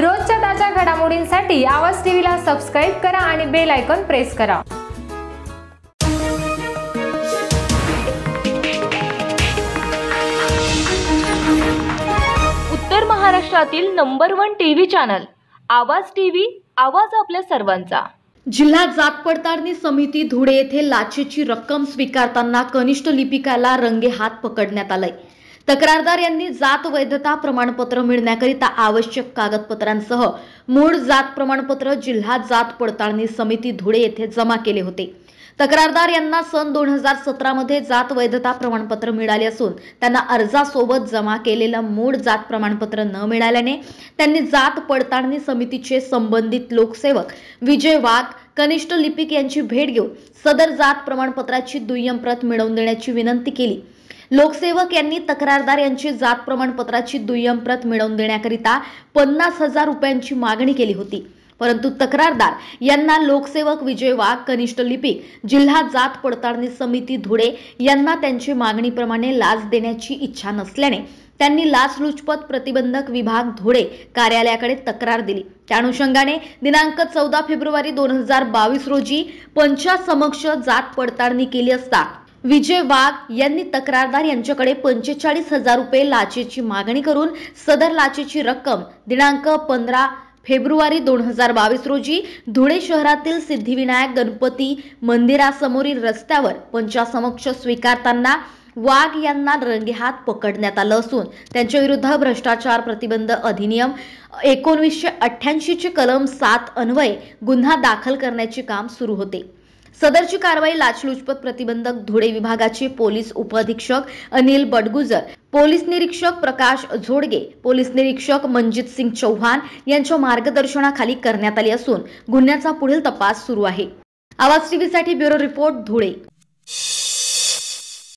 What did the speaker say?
रोजच्या ताज्या घडामोडींसाठी आवाज टीव्हीला सबस्क्राईब करा आणि बेल आयकॉन प्रेस करा उत्तर महाराष्ट्रातील number one TV channel Awaaz TV Awaaz आपल्या सर्वांचा जिल्हा जात पडताळणी समिती धुळे येथे लाचेची रक्कम स्वीकारताना कनिष्ठ लिपिकाला रंगे हात पकडण्यात आलाय तक्रारदार यांनी जात वैधता प्रमाणपत्र मिळण्याकरिता आवश्यक कागदपत्रांसह मूळ जात प्रमाणपत्र जिल्हा जात पडताळणी समिती धुळे येथे जमा केले होते तक्रारदार यांना सन दोन हजार सतरामध्ये जात वैधता प्रमाणपत्र मिळाले असून त्यांना अर्जासोबत जमा केलेलं मूळ जात प्रमाणपत्र न मिळाल्याने त्यांनी जात पडताळणी समितीचे संबंधित लोकसेवक विजय वाघ कनिष्ठ लिपिक यांची भेट घेऊन सदर जात प्रमाणपत्राची दुय्यम प्रत मिळवून देण्याची विनंती केली लोकसेवक यांनी तक्रारदार यांची जात प्रमाणपत्राची दुय्यम प्रत मिळवून देण्याकरिता पन्नास हजार रुपयांची मागणी केली होती परंतु तक्रारदार यांना लोकसेवक विजय वाघ कनिष्ठ लिपिक जिल्हा जात पडताळणी समिती धुळे यांना त्यांची मागणीप्रमाणे लाच देण्याची इच्छा नसल्याने त्यांनी लाचलुचपत प्रतिबंधक विभाग धुळे कार्यालयाकडे तक्रार दिली त्या अनुषंगाने दिनांक चौदा फेब्रुवारी दोन रोजी बावीस समक्ष जात पडताळणी केली असता विजय वाघ यांनी तक्रारदार यांच्याकडे पंचेचाळीस हजार रुपये लाचेची मागणी करून सदर लाचेची रक्कम दिनांक पंधरा फेब्रुवारी दोन हजार बावीस रोजी धुळे शहरातील सिद्धिविनायक गणपती मंदिरासमोरील रस्त्यावर पंचासमक्ष स्वीकारताना वाघ यांना रंगेहात पकडण्यात आलं असून त्यांच्या विरुद्ध भ्रष्टाचार प्रतिबंध अधिनियम एकोणवीसशे अठ्ठ्याऐंशीचे कलम सात अन्वये गुन्हा दाखल करण्याचे काम सुरू होते सदरची कारवाई लाचलुचपत प्रतिबंधक धुळे विभागाचे पोलीस उपअधीक्षक अनिल बडगुजर पोलीस निरीक्षक प्रकाश झोडगे पोलीस निरीक्षक मनजित सिंग चौहान यांच्या मार्गदर्शनाखाली करण्यात आली असून गुन्ह्याचा पुढील तपास सुरू आहे आवाज टीव्हीसाठी ब्युरो रिपोर्ट धुळे